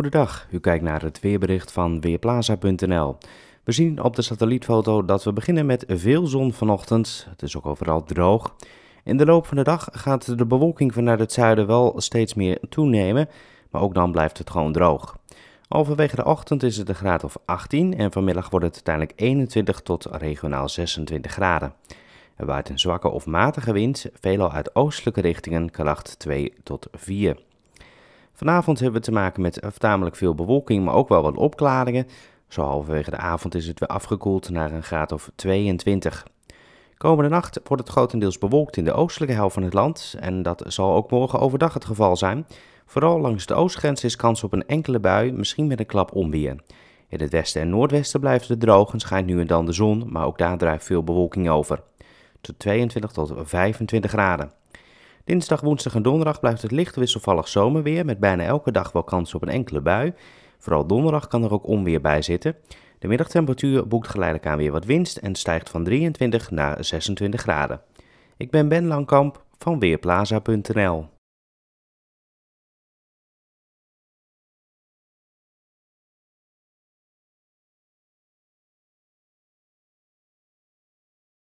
Goedendag, u kijkt naar het weerbericht van Weerplaza.nl. We zien op de satellietfoto dat we beginnen met veel zon vanochtend. Het is ook overal droog. In de loop van de dag gaat de bewolking vanuit het zuiden wel steeds meer toenemen, maar ook dan blijft het gewoon droog. Overwege de ochtend is het een graad of 18 en vanmiddag wordt het uiteindelijk 21 tot regionaal 26 graden. Er waait een zwakke of matige wind, veelal uit oostelijke richtingen, kracht 2 tot 4. Vanavond hebben we te maken met eh, tamelijk veel bewolking, maar ook wel wat opklaringen. Zo halverwege de avond is het weer afgekoeld naar een graad of 22. Komende nacht wordt het grotendeels bewolkt in de oostelijke helft van het land en dat zal ook morgen overdag het geval zijn. Vooral langs de oostgrens is kans op een enkele bui, misschien met een klap onweer. In het westen en noordwesten blijft het droog en schijnt nu en dan de zon, maar ook daar drijft veel bewolking over. Tot 22 tot 25 graden. Dinsdag, woensdag en donderdag blijft het licht wisselvallig zomerweer met bijna elke dag wel kans op een enkele bui. Vooral donderdag kan er ook onweer bij zitten. De middagtemperatuur boekt geleidelijk aan weer wat winst en stijgt van 23 naar 26 graden. Ik ben Ben Langkamp van Weerplaza.nl